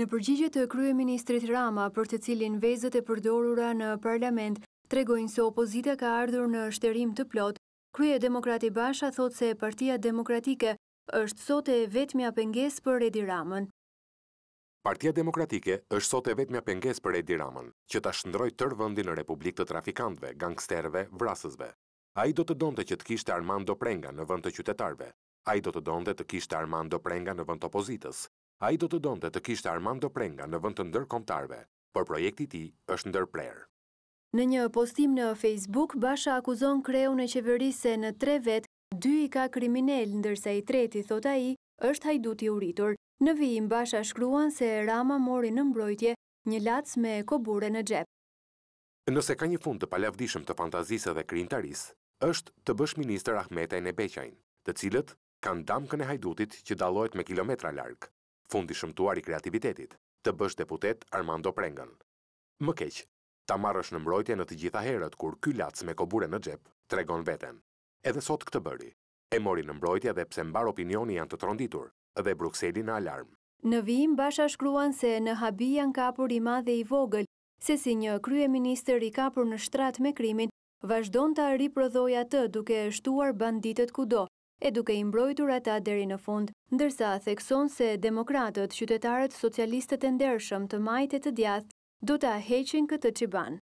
Në përgjigje të krye ministrit Rama, për të cilin vezët e përdorura në parlament tregojnë se opozita ka ardhur në shterim të plot, krye demokrati Basha thot se partia demokratike është sot e vetëmja penges për Edi Ramën. Partia Demokratike është sot e vetëmja penges për Edi Ramën, që ta shëndroj tërë vëndin në Republikë të trafikantve, gangsterve, vrasësve. A i do të donde që të kishtë Armando Prenga në vënd të qytetarve. A i do të donde të kishtë Armando Prenga në vënd të opozitës. A i do të donë të të kishtë Armando Prenga në vënd të ndërkomtarve, për projekti ti është ndërprer. Në një postim në Facebook, Basha akuzon kreu në qeverisë se në tre vetë, dy i ka kriminel, ndërsa i treti, thot a i, është hajdut i uritur. Në vijim, Basha shkruan se Rama mori në mbrojtje një lacë me kobure në gjep. Nëse ka një fund të palavdishëm të fantazisë dhe krintaris, është të bësh minister Ahmetaj Nebeqajnë, të cilët kanë damkën e hajdutit që dalojt me kilometra larkë fundi shëmtuar i kreativitetit, të bësh deputet Armando Prengën. Më keq, ta marrësh në mbrojtje në të gjitha herët kur ky lac me kobure në xhep tregon veten. Edhe sot këtë bëri. E mori në mbrojtje dhe pse mbar opinioni janë të tronditur dhe Brukseli në alarm. Në vijim basha shkruan se në habi janë kapur i madhe dhe i vogël, se si një krye minister i kapur në shtrat me krimin, vazhdon të riprodhoi atë duke e shtuar banditet kudo, e duke imbrojtur ata deri në fund, ndërsa thekson se demokratët, qytetarët, socialistët e ndershëm të majtë e të djath, do të aheqin këtë qiban.